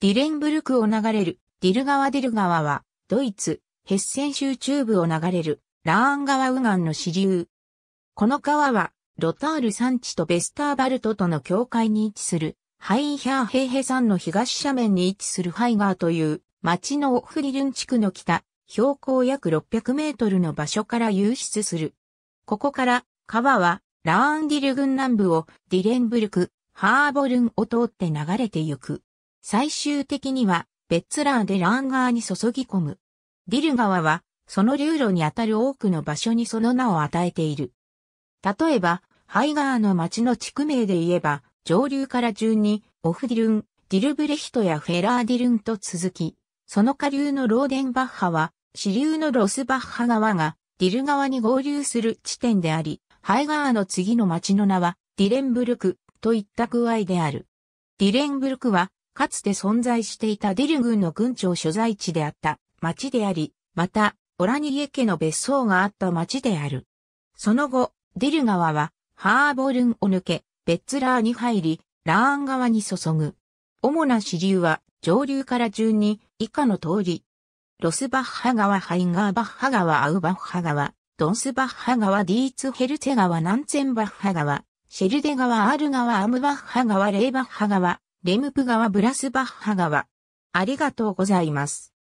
ディレンブルクを流れる、ディル川ディル川は、ドイツ、ヘッセン州中部を流れる、ラーン川右岸の支流。この川は、ロタール山地とベスターバルトとの境界に位置する、ハインヒャーヘイヘ山の東斜面に位置するハイガーという、町のオフリルン地区の北、標高約600メートルの場所から流出する。ここから、川は、ラーンディル郡南部をディレンブルク、ハーボルンを通って流れてゆく。最終的には、ベッツラーでランガーに注ぎ込む。ディル川は、その流路にあたる多くの場所にその名を与えている。例えば、ハイガーの町の地区名で言えば、上流から順に、オフディルン、ディルブレヒトやフェラーディルンと続き、その下流のローデンバッハは、支流のロスバッハ川が、ディル川に合流する地点であり、ハイガーの次の町の名は、ディレンブルクといった具合である。ディレンブルクは、かつて存在していたディル軍の軍庁所在地であった町であり、また、オラニエ家の別荘があった町である。その後、ディル川は、ハーボルンを抜け、ベッツラーに入り、ラーン川に注ぐ。主な支流は、上流から順に、以下の通り。ロスバッハ川、ハインガーバッハ川、アウバッハ川、ドンスバッハ川、ディーツヘルツェ川、ナンツェンバッハ川、シェルデ川、アール川、アムバッハ川、レイバッハ川、レムプ川ブラスバッハ川。ありがとうございます。